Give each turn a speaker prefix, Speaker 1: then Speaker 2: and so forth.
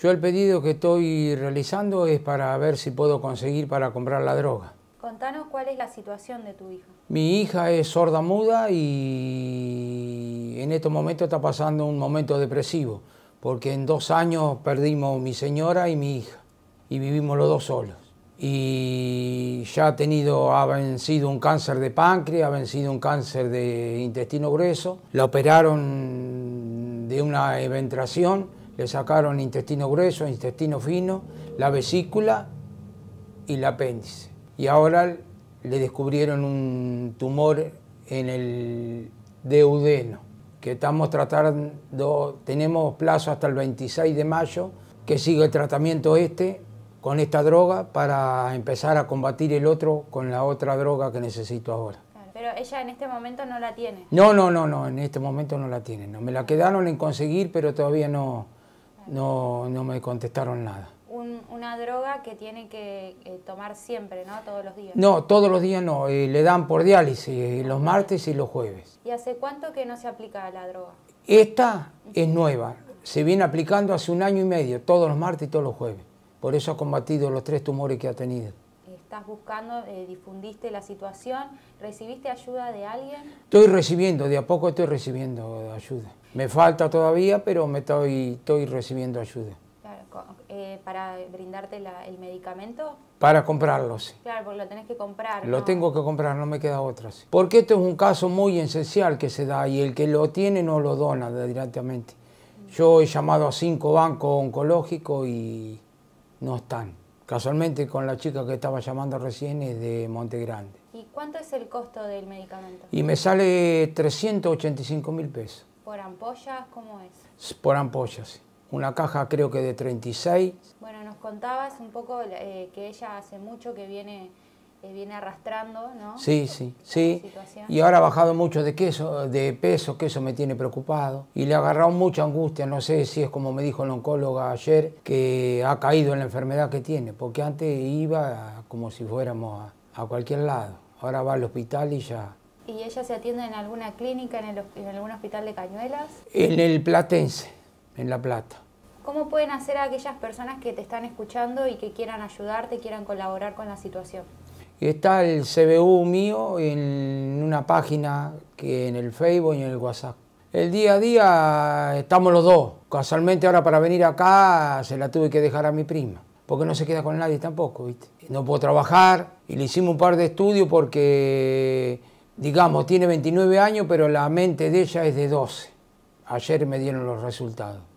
Speaker 1: Yo el pedido que estoy realizando es para ver si puedo conseguir para comprar la droga.
Speaker 2: Contanos cuál es la situación de tu hija.
Speaker 1: Mi hija es sorda muda y en estos momentos está pasando un momento depresivo, porque en dos años perdimos mi señora y mi hija, y vivimos los dos solos. Y ya ha tenido, ha vencido un cáncer de páncreas, ha vencido un cáncer de intestino grueso, la operaron de una eventración le sacaron intestino grueso, intestino fino, la vesícula y el apéndice. Y ahora le descubrieron un tumor en el deudeno, que estamos tratando, tenemos plazo hasta el 26 de mayo, que sigue el tratamiento este con esta droga para empezar a combatir el otro con la otra droga que necesito ahora.
Speaker 2: Pero ella en este momento no la tiene.
Speaker 1: No, no, no, no, en este momento no la tiene. No. Me la quedaron en conseguir, pero todavía no, no, no me contestaron nada.
Speaker 2: una droga que tiene que eh, tomar siempre, ¿no? Todos los días.
Speaker 1: No, todos los días no. Eh, le dan por diálisis eh, los martes y los jueves.
Speaker 2: ¿Y hace cuánto que no se aplica la droga?
Speaker 1: Esta es nueva. Se viene aplicando hace un año y medio, todos los martes y todos los jueves. Por eso ha combatido los tres tumores que ha tenido
Speaker 2: estás buscando, difundiste la situación, ¿recibiste ayuda de alguien?
Speaker 1: Estoy recibiendo, de a poco estoy recibiendo ayuda. Me falta todavía, pero me estoy, recibiendo ayuda.
Speaker 2: Eh, ¿Para brindarte el medicamento?
Speaker 1: Para comprarlo, sí.
Speaker 2: Claro, porque lo tenés que comprar. Lo tengo
Speaker 1: que comprar, no me queda otra. Porque esto es un caso muy esencial que se da y el que lo tiene no lo dona directamente. Mm. Yo he llamado a cinco bancos oncológicos y no están. Casualmente con la chica que estaba llamando recién es de Monte Grande.
Speaker 2: ¿Y cuánto es el costo del medicamento?
Speaker 1: Y me sale 385 mil pesos.
Speaker 2: ¿Por ampollas? ¿Cómo es?
Speaker 1: Por ampollas. Una caja creo que de 36.
Speaker 2: Bueno, nos contabas un poco eh, que ella hace mucho que viene, eh, viene arrastrando, ¿no? Sí, sí, sí. Y ahora ha
Speaker 1: bajado mucho de, queso, de peso, que eso me tiene preocupado. Y le ha agarrado mucha angustia, no sé si es como me dijo el oncóloga ayer, que ha caído en la enfermedad que tiene, porque antes iba como si fuéramos a, a cualquier lado. Ahora va al hospital y ya
Speaker 2: ¿Y ella se atiende en alguna clínica, en, algún hospital de Cañuelas? En
Speaker 1: el Platense, en La Plata.
Speaker 2: ¿Cómo pueden hacer a aquellas personas que te están escuchando y que quieran ayudarte, quieran colaborar con la situación?
Speaker 1: Está el CBU mío en una página que en el Facebook y en el WhatsApp. El día a día estamos los dos. Casualmente ahora para venir acá se la tuve que dejar a mi prima, porque no se queda con nadie tampoco, ¿viste? No puedo trabajar y le hicimos un par de estudios porque digamos, tiene 29 años, pero la mente de ella es de 12. Ayer me dieron los resultados.